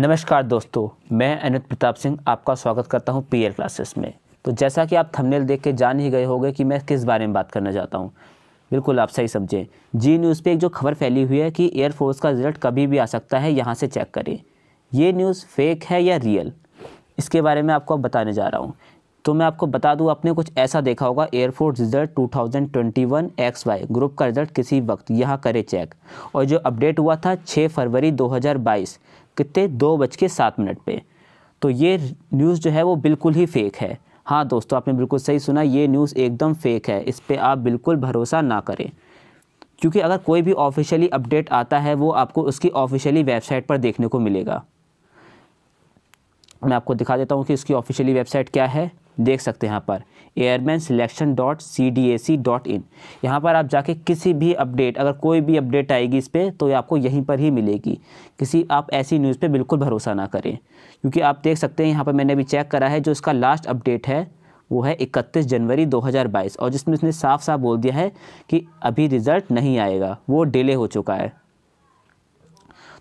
नमस्कार दोस्तों मैं अनित प्रताप सिंह आपका स्वागत करता हूं पीएल क्लासेस में तो जैसा कि आप थंबनेल देख के जान ही गए होंगे कि मैं किस बारे में बात करना चाहता हूं बिल्कुल आप सही समझें जी न्यूज़ पे एक जो खबर फैली हुई है कि एयरफोर्स का रिजल्ट कभी भी आ सकता है यहाँ से चेक करें ये न्यूज़ फेक है या रियल इसके बारे में आपको बताने जा रहा हूँ तो मैं आपको बता दूं आपने कुछ ऐसा देखा होगा air force result 2021 X Y group का रिजल्ट किसी वक्त यहाँ करें चेक और जो अपडेट हुआ था 6 फरवरी 2022 कितने दो बज के सात मिनट पर तो ये न्यूज़ जो है वो बिल्कुल ही फेक है हाँ दोस्तों आपने बिल्कुल सही सुना ये न्यूज़ एकदम फेक है इस पर आप बिल्कुल भरोसा ना करें क्योंकि अगर कोई भी ऑफिशियली अपडेट आता है वो आपको उसकी ऑफिशियली वेबसाइट पर देखने को मिलेगा मैं आपको दिखा देता हूँ कि इसकी ऑफिशियली वेबसाइट क्या है देख सकते हैं यहाँ पर airman selection dot C D A C dot in यहाँ पर आप जाके किसी भी अपडेट अगर कोई भी अपडेट आएगी इस पर तो ये आपको यहीं पर ही मिलेगी किसी आप ऐसी न्यूज़ पे बिल्कुल भरोसा ना करें क्योंकि आप देख सकते हैं यहाँ पर मैंने अभी चेक करा है जो इसका लास्ट अपडेट है वो है इकतीस जनवरी बाईस और जिसमें इसने साफ साफ बोल दिया है कि अभी रिज़ल्ट नहीं आएगा वो डिले हो चुका है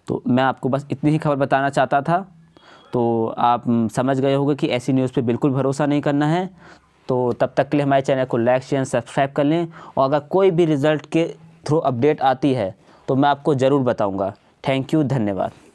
तो मैं आपको बस इतनी ही खबर बताना चाहता था तो आप समझ गए होंगे कि ऐसी न्यूज़ पे बिल्कुल भरोसा नहीं करना है तो तब तक के लिए हमारे चैनल को लाइक शेयर सब्सक्राइब कर लें और अगर कोई भी रिज़ल्ट के थ्रू अपडेट आती है तो मैं आपको ज़रूर बताऊँगा थैंक यू धन्यवाद